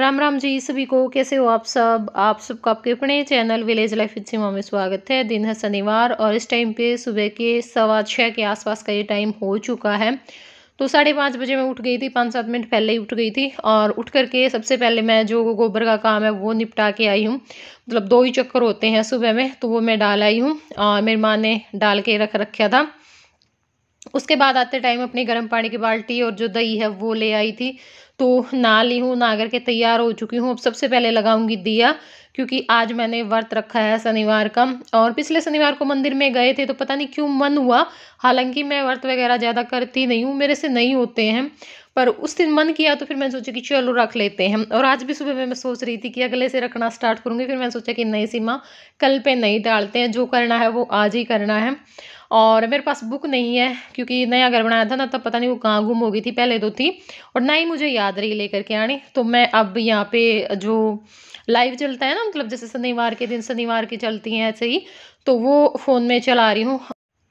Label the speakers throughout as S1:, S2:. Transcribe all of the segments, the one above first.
S1: राम राम जी सभी को कैसे हो आप सब आप सबका आपके अपने channel village life with Seema में स्वागत है दिन है शनिवार और इस टाइम पे सुबह के सवा छः के आसपास का ये टाइम हो चुका है तो साढ़े पाँच बजे मैं उठ गई थी पाँच सात मिनट पहले ही उठ गई थी और उठ करके सबसे पहले मैं जो गोबर का काम है वो निपटा के आई हूँ मतलब दो ही चक्कर होते हैं सुबह में तो वो मैं डाल आई हूँ और मेरी माँ ने डाल के रख रखा था उसके बाद आते टाइम अपने गर्म पानी की बाल्टी और जो दही है वो ले आई थी तो ना ली हूँ ना करके तैयार हो चुकी हूँ अब सबसे पहले लगाऊंगी दिया क्योंकि आज मैंने व्रत रखा है शनिवार का और पिछले शनिवार को मंदिर में गए थे तो पता नहीं क्यों मन हुआ हालांकि मैं व्रत वगैरह ज़्यादा करती नहीं हूँ मेरे से नहीं होते हैं पर उस दिन मन किया तो फिर मैंने सोचा कि चलो रख लेते हैं और आज भी सुबह में मैं सोच रही थी कि अगले से रखना स्टार्ट करूँगी फिर मैंने सोचा कि नहीं सीमा कल पे नहीं डालते हैं जो करना है वो आज ही करना है और मेरे पास बुक नहीं है क्योंकि नया घर बनाया था ना तब पता नहीं वो कहाँ गुम हो गई थी पहले तो थी और ना ही मुझे याद रही लेकर के आनी तो मैं अब यहाँ पे जो लाइव चलता है ना मतलब जैसे शनिवार के दिन शनिवार की चलती हैं ऐसे ही तो वो फ़ोन में चला रही हूँ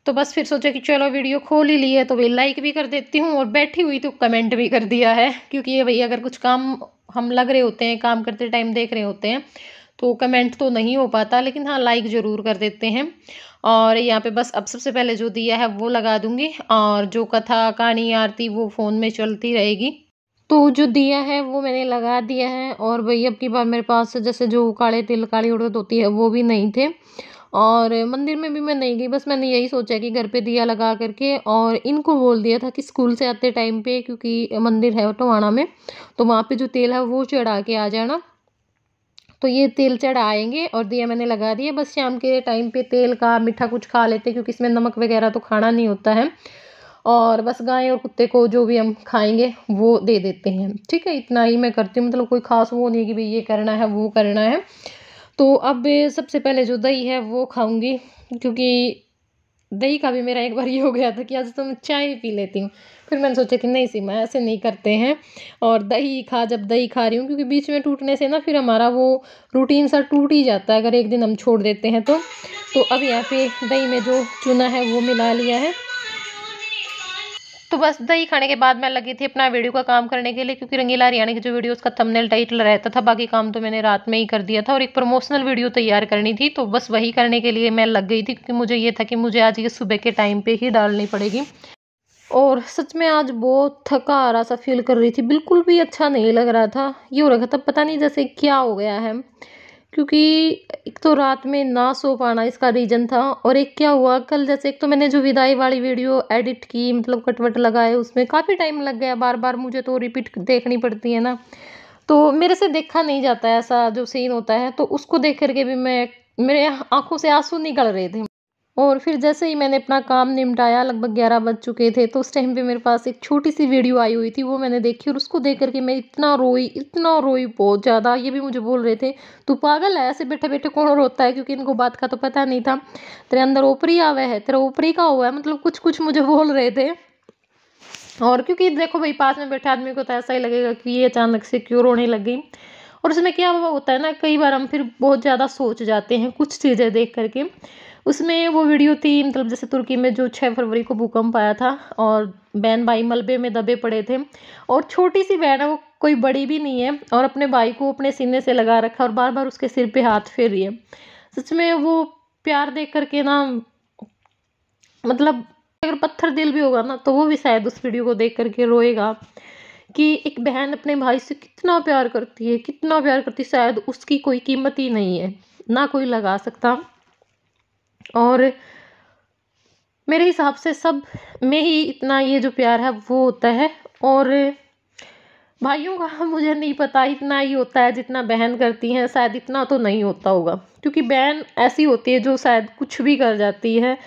S1: तो बस फिर सोचा कि चलो वीडियो खोल ही ली है तो भाई लाइक भी कर देती हूँ और बैठी हुई तो कमेंट भी कर दिया है क्योंकि ये भाई अगर कुछ काम हम लग रहे होते हैं काम करते टाइम देख रहे होते हैं तो कमेंट तो नहीं हो पाता लेकिन हाँ लाइक ज़रूर कर देते हैं और यहाँ पे बस अब सबसे पहले जो दिया है वो लगा दूँगी और जो कथा कहानी आरती वो फ़ोन में चलती रहेगी तो जो दिया है वो मैंने लगा दिया है और भैया अब की बार मेरे पास जैसे जो काले तिल काली उड़द होती है वो भी नहीं थे और मंदिर में भी मैं नहीं गई बस मैंने यही सोचा कि घर पे दिया लगा करके और इनको बोल दिया था कि स्कूल से आते टाइम पे क्योंकि मंदिर है टोवाणा में तो वहाँ पे जो तेल है वो चढ़ा के आ जाना तो ये तेल चढ़ाएंगे और दिया मैंने लगा दिया बस शाम के टाइम पे तेल का मीठा कुछ खा लेते क्योंकि इसमें नमक वगैरह तो खाना नहीं होता है और बस गाय और कुत्ते को जो भी हम खाएंगे वो दे देते हैं ठीक है इतना ही मैं करती हूँ मतलब कोई ख़ास वो नहीं है कि भाई ये करना है वो करना है तो अब सबसे पहले जो दही है वो खाऊंगी क्योंकि दही का भी मेरा एक बार ये हो गया था कि आज तो मैं चाय पी लेती हूँ फिर मैंने सोचा कि नहीं सीमा ऐसे नहीं करते हैं और दही खा जब दही खा रही हूँ क्योंकि बीच में टूटने से ना फिर हमारा वो रूटीन सा टूट ही जाता है अगर एक दिन हम छोड़ देते हैं तो तो अब यहाँ पे दही में जो चूना है वो मिला लिया है तो बस दही खाने के बाद मैं लगी थी अपना वीडियो का काम करने के लिए क्योंकि रंगीला हरियाणा की जो वीडियो उसका थंबनेल टाइटल रहता था बाकी काम तो मैंने रात में ही कर दिया था और एक प्रमोशनल वीडियो तैयार करनी थी तो बस वही करने के लिए मैं लग गई थी क्योंकि मुझे ये था कि मुझे आज ये सुबह के टाइम पर ही डालनी पड़ेगी और सच में आज बहुत थका आ रहा सा फील कर रही थी बिल्कुल भी अच्छा नहीं लग रहा था ये हो रखा था पता नहीं जैसे क्या हो गया है क्योंकि एक तो रात में ना सो पाना इसका रीज़न था और एक क्या हुआ कल जैसे एक तो मैंने जो विदाई वाली वीडियो एडिट की मतलब कटवट लगाए उसमें काफ़ी टाइम लग गया बार बार मुझे तो रिपीट देखनी पड़ती है ना तो मेरे से देखा नहीं जाता है ऐसा जो सीन होता है तो उसको देख करके भी मैं मेरे आँखों से आंसू निकल रहे थे और फिर जैसे ही मैंने अपना काम निपटाया लगभग ग्यारह बज चुके थे तो उस टाइम पे मेरे पास एक छोटी सी वीडियो आई हुई थी वो मैंने देखी और उसको देख करके मैं इतना रोई इतना रोई बहुत ज़्यादा ये भी मुझे बोल रहे थे तू पागल है ऐसे बैठे बैठे कौन रोता है क्योंकि इनको बात का तो पता नहीं था तेरे अंदर ओपरी आवा है तेरा ऊपरी का हुआ है मतलब कुछ कुछ मुझे बोल रहे थे और क्योंकि देखो भाई पास में बैठे आदमी को तो ऐसा ही लगेगा कि ये अचानक से क्यों रोने लग गई और उसमें क्या होता है ना कई बार हम फिर बहुत ज़्यादा सोच जाते हैं कुछ चीज़ें देख करके उसमें वो वीडियो थी मतलब जैसे तुर्की में जो छः फरवरी को भूकंप आया था और बहन भाई मलबे में दबे पड़े थे और छोटी सी बहन है वो कोई बड़ी भी नहीं है और अपने भाई को अपने सीने से लगा रखा और बार बार उसके सिर पर हाथ फेर रही है सच में वो प्यार देख करके ना मतलब अगर पत्थर दिल भी होगा ना तो वो भी शायद उस वीडियो को देख करके रोएगा कि एक बहन अपने भाई से कितना प्यार करती है कितना प्यार करती है शायद उसकी कोई कीमत ही नहीं है ना कोई लगा सकता और मेरे हिसाब से सब में ही इतना ये जो प्यार है वो होता है और भाइयों का मुझे नहीं पता इतना ही होता है जितना बहन करती हैं शायद इतना तो नहीं होता होगा क्योंकि बहन ऐसी होती है जो शायद कुछ भी कर जाती है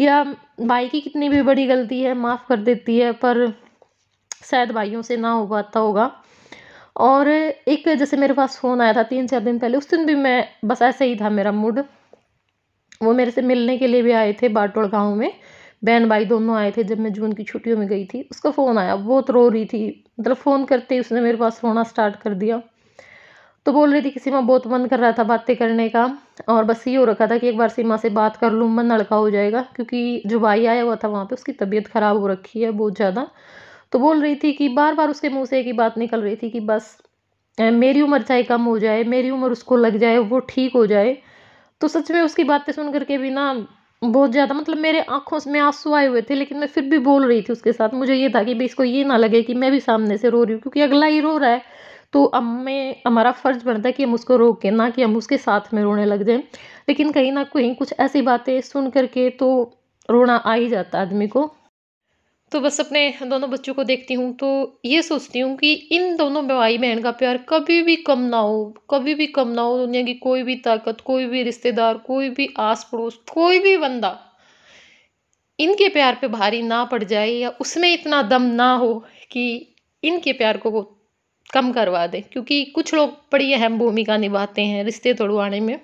S1: या भाई की कितनी भी बड़ी गलती है माफ़ कर देती है पर शायद भाइयों से ना हो पाता होगा और एक जैसे मेरे पास फ़ोन आया था तीन चार दिन पहले उस दिन भी मैं बस ऐसे ही था मेरा मूड वो मेरे से मिलने के लिए भी आए थे बाटोड़ गाँव में बहन भाई दोनों आए थे जब मैं जून की छुट्टियों में गई थी उसका फ़ोन आया बहुत रो रही थी मतलब फ़ोन करते ही उसने मेरे पास रोना स्टार्ट कर दिया तो बोल रही थी कि सीमा बहुत मन कर रहा था बातें करने का और बस ये हो रखा था कि एक बार सीमा से बात कर लूँ मन हल्का हो जाएगा क्योंकि जो भाई आया हुआ था वहाँ पे उसकी तबीयत ख़राब हो रखी है बहुत ज़्यादा तो बोल रही थी कि बार बार उसके मुँह से एक ही बात निकल रही थी कि बस मेरी उम्र चाहे कम हो जाए मेरी उम्र उसको लग जाए वो ठीक हो जाए तो सच में उसकी बातें सुन करके भी ना बहुत ज़्यादा मतलब मेरे आँखों में आंसू आए हुए थे लेकिन मैं फिर भी बोल रही थी उसके साथ मुझे ये था कि भाई इसको ये ना लगे कि मैं भी सामने से रो रही हूँ क्योंकि अगला ही रो रहा है तो मैं हमारा फ़र्ज़ बनता है कि हम उसको रोकें ना कि हम उसके साथ में रोने लग जाएं लेकिन कहीं ना कहीं कुछ ऐसी बातें सुन करके तो रोना आ ही जाता आदमी को तो बस अपने दोनों बच्चों को देखती हूँ तो ये सोचती हूँ कि इन दोनों भाई बहन का प्यार कभी भी कम ना हो कभी भी कम ना हो दुनिया की कोई भी ताकत कोई भी रिश्तेदार कोई भी आस पड़ोस कोई भी बंदा इनके प्यार पे भारी ना पड़ जाए या उसमें इतना दम ना हो कि इनके प्यार को वो कम करवा दें क्योंकि कुछ लोग बड़ी अहम भूमिका निभाते हैं रिश्ते तोड़वाने में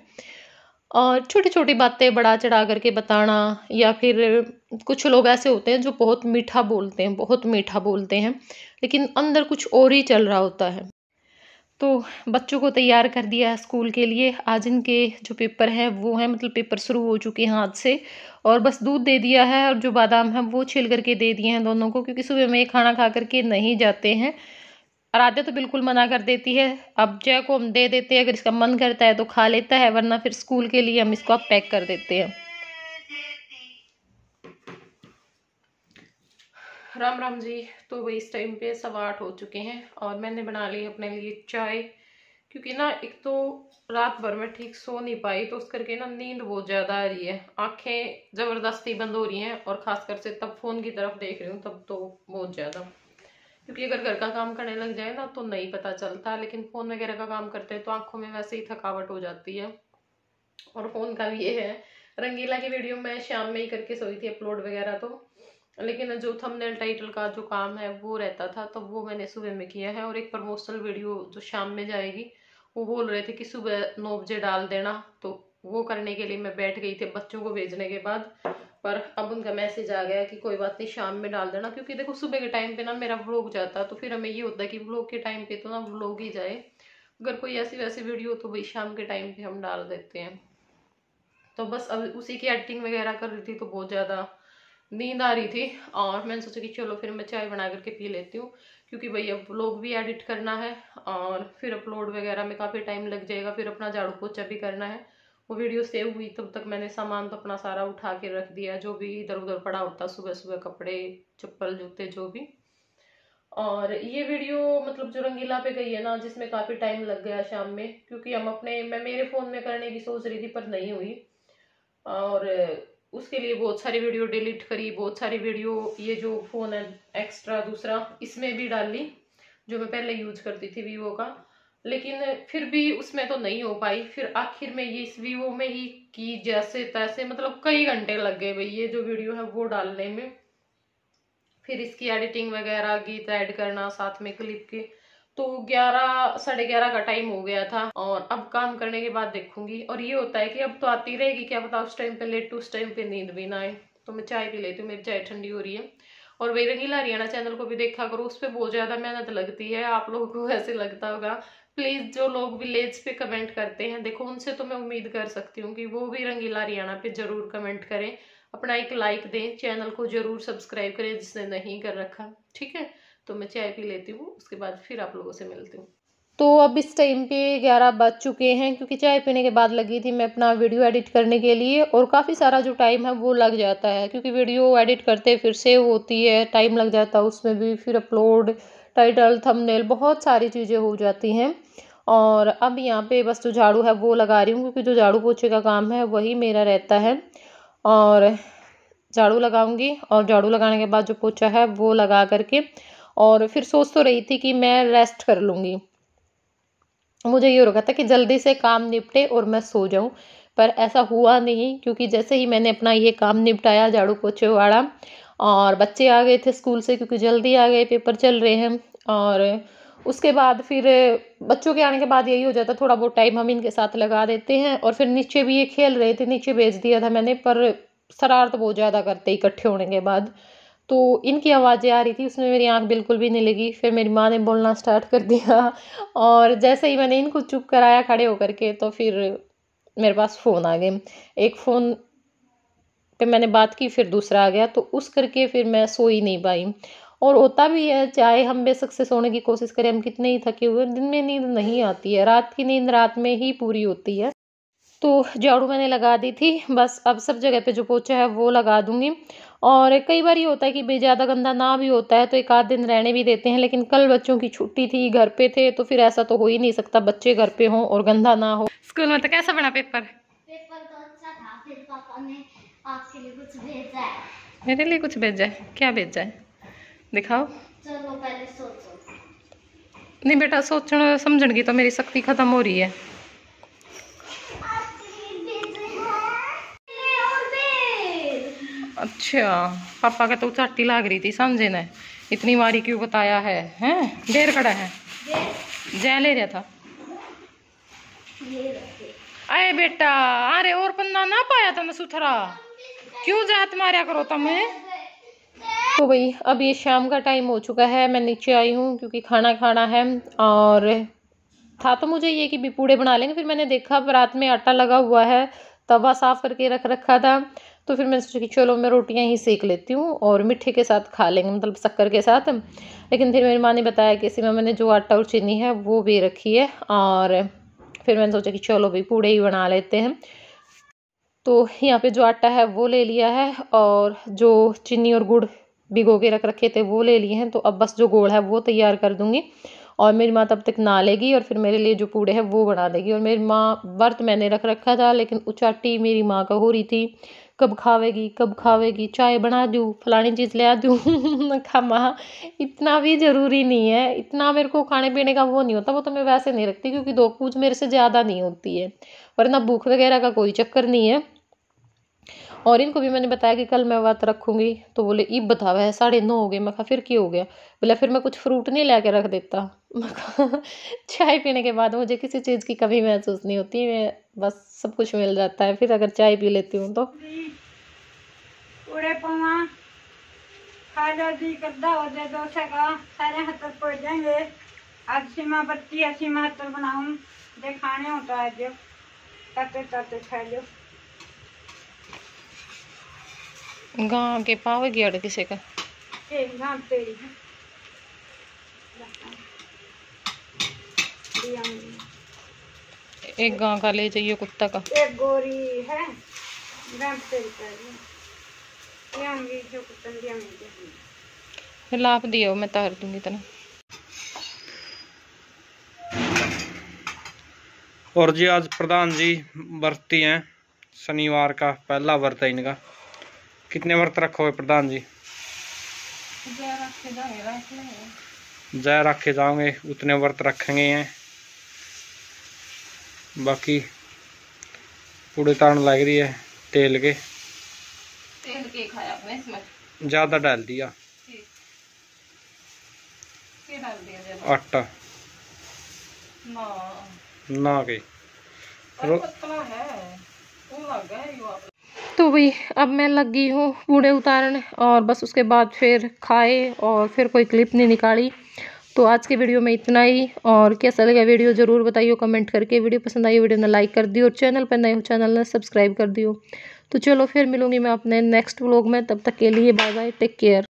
S1: और छोटी छोटी बातें बढ़ा चढ़ा करके बताना या फिर कुछ लोग ऐसे होते हैं जो बहुत मीठा बोलते हैं बहुत मीठा बोलते हैं लेकिन अंदर कुछ और ही चल रहा होता है तो बच्चों को तैयार कर दिया है स्कूल के लिए आज इनके जो पेपर हैं वो हैं मतलब पेपर शुरू हो चुके हैं हाथ से और बस दूध दे दिया है और जो बादाम है वो छील करके दे दिए हैं दोनों को क्योंकि सुबह में खाना खा करके नहीं जाते हैं आराध्या तो बिल्कुल मना कर देती है अब जय को हम दे देते हैं अगर इसका मन करता है तो खा लेता है वरना फिर स्कूल के लिए हम इसको अब पैक कर देते हैं राम राम जी तो वही इस टाइम पे सवा आठ हो चुके हैं और मैंने बना ली अपने लिए चाय क्योंकि ना एक तो रात भर में ठीक सो नहीं पाई तो उस करके ना नींद बहुत ज़्यादा आ रही है आंखें ज़बरदस्ती बंद हो रही हैं और ख़ासकर से तब फ़ोन की तरफ देख रही हूँ तब तो बहुत ज़्यादा क्योंकि अगर घर का काम करने लग जाए ना तो नहीं पता चलता लेकिन फ़ोन वगैरह का काम करते हैं तो आंखों में वैसे ही थकावट हो जाती है और फ़ोन का भी ये है रंगीला की वीडियो मैं शाम में ही करके सोई थी अपलोड वगैरह तो लेकिन जो थंबनेल टाइटल का जो काम है वो रहता था तो वो मैंने सुबह में किया है और एक प्रमोशनल वीडियो जो शाम में जाएगी वो बोल रहे थे कि सुबह नौ बजे डाल देना तो वो करने के लिए मैं बैठ गई थी बच्चों को भेजने के बाद पर अब उनका मैसेज आ गया कि कोई बात नहीं शाम में डाल देना क्योंकि देखो सुबह के टाइम पे ना मेरा व्लॉग जाता तो फिर हमें ये होता है कि व्लॉग के टाइम पे तो ना व्लॉग ही जाए अगर कोई ऐसी वैसी वीडियो तो भाई शाम के टाइम पे हम डाल देते हैं तो बस अब उसी की एडिटिंग वगैरह कर रही थी तो बहुत ज़्यादा नींद आ रही थी और मैंने सोचा कि चलो फिर मैं चाय बना करके पी लेती हूँ क्योंकि भाई अब व्लॉग भी एडिट करना है और फिर अपलोड वगैरह में काफ़ी टाइम लग जाएगा फिर अपना झाड़ू पोछा भी करना है वो वीडियो सेव हुई तब तक मैंने सामान तो अपना सारा उठा के रख दिया जो भी इधर उधर पड़ा होता सुबह सुबह कपड़े चप्पल जूते जो भी और ये वीडियो मतलब जो रंगीला पे गई है ना जिसमें काफ़ी टाइम लग गया शाम में क्योंकि हम अपने मैं मेरे फ़ोन में करने की सोच रही थी पर नहीं हुई और उसके लिए बहुत सारी वीडियो डिलीट करी बहुत सारी वीडियो ये जो फ़ोन है एक्स्ट्रा दूसरा इसमें भी डाल ली जो मैं पहले यूज करती थी वीवो का लेकिन फिर भी उसमें तो नहीं हो पाई फिर आखिर में ये इस वीवो में ही की जैसे तैसे मतलब कई घंटे लग गए भाई ये जो वीडियो है वो डालने में फिर इसकी एडिटिंग वगैरह गीत ऐड करना साथ में क्लिप के तो ग्यारह साढ़े ग्यारह का टाइम हो गया था और अब काम करने के बाद देखूंगी और ये होता है कि अब तो आती रहेगी क्या पता उस टाइम पे लेट उस टाइम पे नींद भी ना आए तो मैं चाय पी लेती हूँ मेरी चाय ठंडी हो रही है और वही रंगीला हरियाणा चैनल को भी देखा करो उस पर बहुत ज़्यादा मेहनत लगती है आप लोगों को ऐसे लगता होगा प्लीज़ जो लोग विलेज पे कमेंट करते हैं देखो उनसे तो मैं उम्मीद कर सकती हूँ कि वो भी रंगीला हरियाणा पे ज़रूर कमेंट करें अपना एक लाइक दें चैनल को ज़रूर सब्सक्राइब करें जिसने नहीं कर रखा ठीक है तो मैं चाय पी लेती हूँ उसके बाद फिर आप लोगों से मिलती हूँ तो अब इस टाइम पे ग्यारह बज चुके हैं क्योंकि चाय पीने के बाद लगी थी मैं अपना वीडियो एडिट करने के लिए और काफ़ी सारा जो टाइम है वो लग जाता है क्योंकि वीडियो एडिट करते फिर सेव होती है टाइम लग जाता है उसमें भी फिर अपलोड टाइटल थंबनेल बहुत सारी चीज़ें हो जाती हैं और अब यहाँ पे बस जो झाड़ू है वो लगा रही हूँ क्योंकि जो झाड़ू पोछे का काम है वही मेरा रहता है और झाड़ू लगाऊंगी और झाड़ू लगाने के बाद जो पोछा है वो लगा करके और फिर सोच तो रही थी कि मैं रेस्ट कर लूँगी मुझे ये हो रखा था कि जल्दी से काम निपटे और मैं सो जाऊँ पर ऐसा हुआ नहीं क्योंकि जैसे ही मैंने अपना ये काम निपटाया झाड़ू पोछे वाला और बच्चे आ गए थे स्कूल से क्योंकि जल्दी आ गए पेपर चल रहे हैं और उसके बाद फिर बच्चों के आने के बाद यही हो जाता थोड़ा बहुत टाइम हम इनके साथ लगा देते हैं और फिर नीचे भी ये खेल रहे थे नीचे भेज दिया था मैंने पर शरारत बहुत ज़्यादा करते इकट्ठे होने के बाद तो इनकी आवाज़ें आ रही थी उसमें मेरी आंख बिल्कुल भी नहीं लगी फिर मेरी माँ ने बोलना स्टार्ट कर दिया और जैसे ही मैंने इनको चुप कराया खड़े होकर के तो फिर मेरे पास फ़ोन आ गए एक फ़ोन पे मैंने बात की फिर दूसरा आ गया तो उस करके फिर मैं सो ही नहीं पाई और होता भी है चाहे हम बेसक्सेस होने की कोशिश करें हम कितने ही थके हुए दिन में नींद नहीं आती है रात की नींद रात में ही पूरी होती है तो झाड़ू मैंने लगा दी थी बस अब सब जगह पे जो पोछा है वो लगा दूंगी और कई बार ये होता है कि ज़्यादा गंदा ना भी होता है तो एक आध दिन रहने भी देते हैं लेकिन कल बच्चों की छुट्टी थी घर पे थे तो फिर ऐसा तो हो ही नहीं सकता बच्चे घर पे हों और गंदा ना हो स्कूल में तो कैसा बना पेपर पेपर तो अच्छा था फिर पापा ने आपके लिए कुछ भेजा है मेरे लिए कुछ भेजा है क्या भेजा है दिखाओ चलो पहले सोचो नहीं बेटा सोचने समझने की तो मेरी शक्ति खत्म हो रही है अच्छा पापा का तो चाटी लाग रही थी समझे ना इतनी बारी क्यों बताया है हैं देर खड़ा है जय ले रहा था अरे बेटा अरे और पन्ना ना पाया था ना सुथरा क्यों जात मारा करो तुम्हें तो भाई अब ये शाम का टाइम हो चुका है मैं नीचे आई हूँ क्योंकि खाना खाना है और था तो मुझे ये कि बिपूड़े बना लेंगे फिर मैंने देखा रात में आटा लगा हुआ है तवा साफ़ करके रख रखा था तो फिर मैंने सोचा कि चलो मैं रोटियां ही सेक लेती हूँ और मिठे के साथ खा लेंगे मतलब शक्कर के साथ लेकिन फिर मेरी माँ ने बताया कि इसी में मैंने जो आटा और चीनी है वो भी रखी है और फिर मैंने सोचा कि चलो भाई पूड़े ही बना लेते हैं तो यहाँ पे जो आटा है वो ले लिया है और जो चीनी और गुड़ भिगो के रख रखे थे वो ले लिए हैं तो अब बस जो गोल है वो तैयार कर दूँगी और मेरी माँ तब तक ना लेगी और फिर मेरे लिए जो पूड़े हैं वो बना देगी और मेरी माँ वर्त मैंने रख रखा था लेकिन उचाटी मेरी माँ का हो रही थी कब खावेगी कब खावेगी चाय बना दूँ फलानी चीज़ ले आ दूँ खा माँ इतना भी ज़रूरी नहीं है इतना मेरे को खाने पीने का वो नहीं होता वो तो मैं वैसे नहीं रखती क्योंकि दो पूछ मेरे से ज़्यादा नहीं होती है वरना भूख वगैरह का कोई चक्कर नहीं है और इनको भी मैंने बताया कि कल मैं व्रत रखूंगी तो बोले इब बतावा है साढ़े नौ हो गए मैं कहा फिर क्यों हो गया बोला फिर मैं कुछ फ्रूट नहीं ला रख देता मैं कहा चाय पीने के बाद मुझे किसी चीज़ की कमी महसूस नहीं होती मैं बस सब कुछ मिल जाता है फिर अगर चाय पी लेती हूँ तो आज तो सीमा होता है जो ताते ताते खा लो गांव के पावे गया किसी का एक गांव का ले जाइए कुत्ता का एक गोरी है लाभ दियो मैं तार दूंगी तेना और जी आज प्रधान जी बरती हैं शनिवार का पहला व्रत है इनका कितने रखो रखोगे प्रधान जी जय रखे जाओगे उतने वर्त रखेंगे हैं बाकी पूरे तारण लग रही है तेल के तेल के खाया आपने इसमें ज़्यादा डाल दिया आटा ना ना के तो वही अब मैं लग गई हूँ कूड़े उतारने और बस उसके बाद फिर खाए और फिर कोई क्लिप नहीं निकाली तो आज के वीडियो में इतना ही और कैसा लगा वीडियो ज़रूर बताइए कमेंट करके वीडियो पसंद आई वीडियो ने लाइक कर दियो और चैनल पर नए हो चैनल ने सब्सक्राइब कर दियो तो चलो फिर मिलूंगी मैं अपने नेक्स्ट व्लॉग में तब तक के लिए बाय बाय टेक केयर